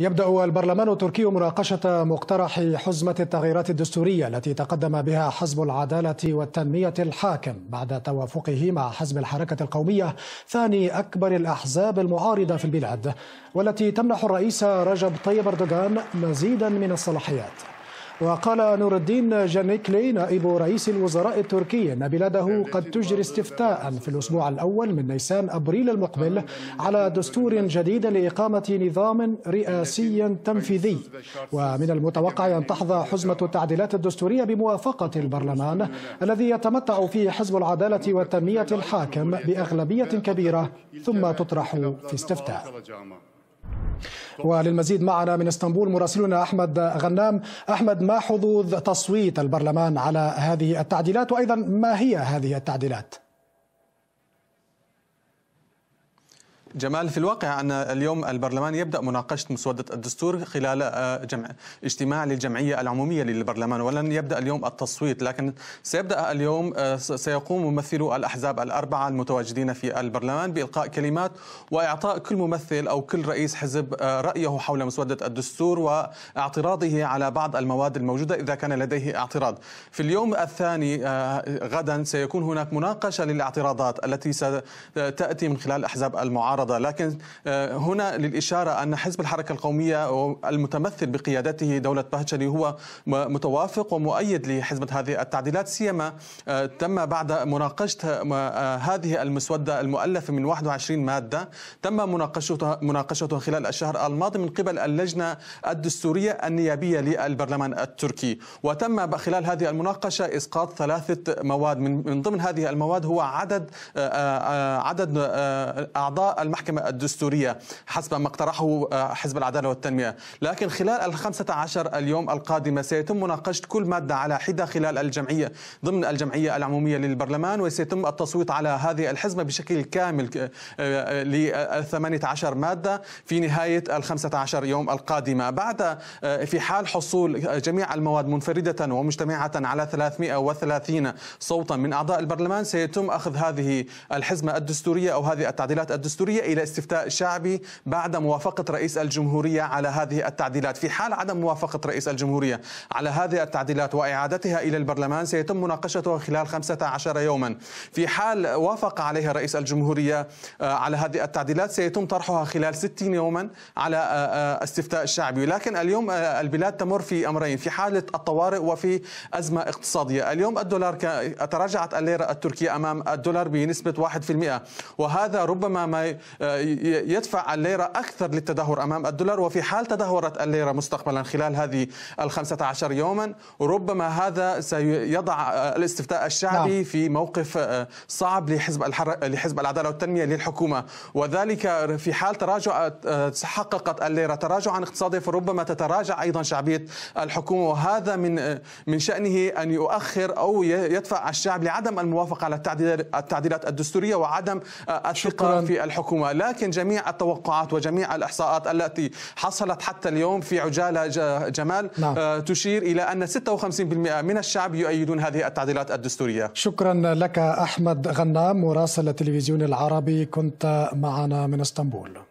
يبدأ البرلمان التركي مناقشة مقترح حزمة التغييرات الدستورية التي تقدم بها حزب العدالة والتنمية الحاكم بعد توافقه مع حزب الحركة القومية ثاني أكبر الأحزاب المعارضة في البلاد والتي تمنح الرئيس رجب طيب أردوغان مزيدا من الصلاحيات وقال نور الدين جانيكلي نائب رئيس الوزراء التركي أن بلاده قد تجري استفتاء في الأسبوع الأول من نيسان أبريل المقبل على دستور جديد لإقامة نظام رئاسي تنفيذي ومن المتوقع أن تحظى حزمة التعديلات الدستورية بموافقة البرلمان الذي يتمتع فيه حزب العدالة والتنمية الحاكم بأغلبية كبيرة ثم تطرح في استفتاء وللمزيد معنا من اسطنبول مراسلنا احمد غنام احمد ما حظوظ تصويت البرلمان على هذه التعديلات وايضا ما هي هذه التعديلات جمال في الواقع أن اليوم البرلمان يبدأ مناقشة مسودة الدستور خلال آه، جمع اجتماع للجمعية العمومية للبرلمان ولن يبدأ اليوم التصويت لكن سيبدأ اليوم آه، سيقوم ممثلو الأحزاب الأربعة المتواجدين في البرلمان بإلقاء كلمات وإعطاء كل ممثل أو كل رئيس حزب آه، رأيه حول مسودة الدستور واعتراضه على بعض المواد الموجودة إذا كان لديه اعتراض في اليوم الثاني غدا سيكون هناك مناقشة للاعتراضات التي ستأتي من خلال أحزاب المعارضة المعارضة لكن آه، هنا للإشارة أن حزب الحركة القومية المتمثل بقيادته دولة بهجلي هو متوافق ومؤيد لحزمة هذه التعديلات سيما آه، تم بعد مناقشة آه، هذه المسودة المؤلفة من 21 مادة تم مناقشتها مناقشتها خلال الشهر الماضي من قبل اللجنة الدستورية النيابية للبرلمان التركي وتم خلال هذه المناقشة إسقاط ثلاثة مواد من ضمن هذه المواد هو عدد عدد أعضاء المحكمة الدستورية حسب ما اقترحه آه، حزب العدالة والتنمية لكن خلال الخمسة عشر اليوم القادمة سيتم مناقشة كل مادة على حدة خلال الجمعية ضمن الجمعية العمومية للبرلمان وسيتم التصويت على هذه الحزمة بشكل كامل آه، آه، ل 18 مادة في نهاية ال 15 يوم القادمة بعد في حال حصول جميع المواد منفردة ومجتمعة على 330 صوتا من أعضاء البرلمان سيتم أخذ هذه الحزمة الدستورية أو هذه التعديلات الدستورية إلى استفتاء شعبي بعد موافقة رئيس الجمهورية على هذه التعديلات في حال عدم موافقة رئيس الجمهورية على هذه التعديلات وإعادتها إلى البرلمان سيتم مناقشتها خلال 15 يوما في حال وافق عليها رئيس الجمهورية آه، على هذه التعديلات سيتم طرحها خلال 60 يوما على آه، آه، استفتاء شعبي لكن اليوم البلاد تمر في أمرين في حالة الطوارئ وفي أزمة اقتصادية اليوم الدولار تراجعت الليرة التركية أمام الدولار بنسبة 1% وهذا ربما ما آه، يدفع الليرة أكثر للتدهور أمام الدولار وفي حال تدهورت الليرة مستقبلا خلال هذه الخمسة عشر يوما ربما هذا سيضع آه، الاستفتاء الشعبي نعم. في موقف آه، صعب لحزب الحر... لحزب العدالة والتنمية للحكومة وذلك في حال تراجع حققت الليرة تراجعا اقتصادي فربما تتراجع أيضا شعبية الحكومة وهذا من من شأنه أن يؤخر أو يدفع الشعب لعدم الموافقة على التعديلات الدستورية وعدم الثقة في الحكومة الحكومة لكن جميع التوقعات وجميع الإحصاءات التي حصلت حتى اليوم في عجالة جمال نعم. آه، تشير إلى أن 56% من الشعب يؤيدون هذه التعديلات الدستورية شكرا لك أحمد غنام مراسل التلفزيون العربي كنت معنا من اسطنبول